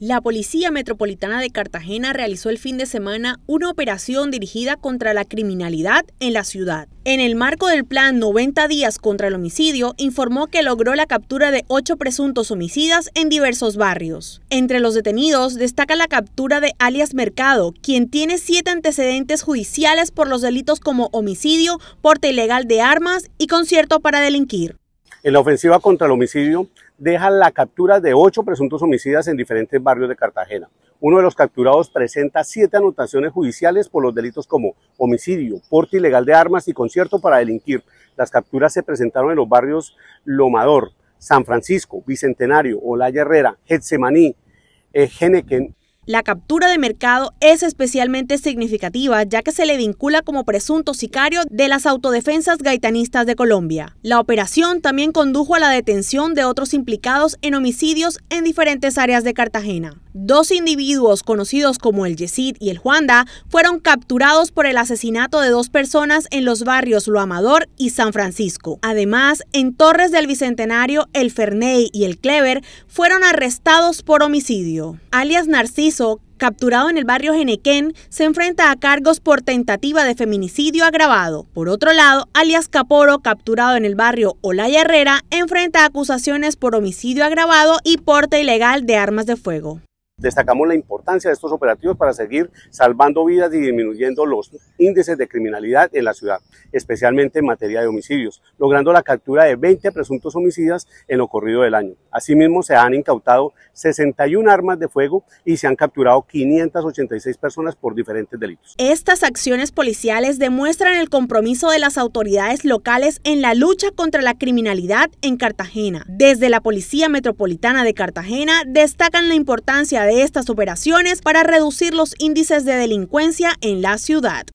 La Policía Metropolitana de Cartagena realizó el fin de semana una operación dirigida contra la criminalidad en la ciudad. En el marco del plan 90 días contra el homicidio, informó que logró la captura de ocho presuntos homicidas en diversos barrios. Entre los detenidos destaca la captura de alias Mercado, quien tiene siete antecedentes judiciales por los delitos como homicidio, porte ilegal de armas y concierto para delinquir. En la ofensiva contra el homicidio, dejan la captura de ocho presuntos homicidas en diferentes barrios de Cartagena. Uno de los capturados presenta siete anotaciones judiciales por los delitos como homicidio, porte ilegal de armas y concierto para delinquir. Las capturas se presentaron en los barrios Lomador, San Francisco, Bicentenario, Olaya Herrera, Getsemaní, eh, Genequén... La captura de mercado es especialmente significativa ya que se le vincula como presunto sicario de las autodefensas gaitanistas de Colombia. La operación también condujo a la detención de otros implicados en homicidios en diferentes áreas de Cartagena. Dos individuos conocidos como el Yesid y el Juanda fueron capturados por el asesinato de dos personas en los barrios Lo Amador y San Francisco. Además, en Torres del Bicentenario, el Ferney y el Clever fueron arrestados por homicidio. Alias Narciso, capturado en el barrio Genequén, se enfrenta a cargos por tentativa de feminicidio agravado. Por otro lado, alias Caporo, capturado en el barrio Olaya Herrera, enfrenta acusaciones por homicidio agravado y porte ilegal de armas de fuego. Destacamos la importancia de estos operativos para seguir salvando vidas y disminuyendo los índices de criminalidad en la ciudad, especialmente en materia de homicidios, logrando la captura de 20 presuntos homicidas en lo corrido del año. Asimismo, se han incautado 61 armas de fuego y se han capturado 586 personas por diferentes delitos. Estas acciones policiales demuestran el compromiso de las autoridades locales en la lucha contra la criminalidad en Cartagena. Desde la Policía Metropolitana de Cartagena destacan la importancia de estas operaciones para reducir los índices de delincuencia en la ciudad.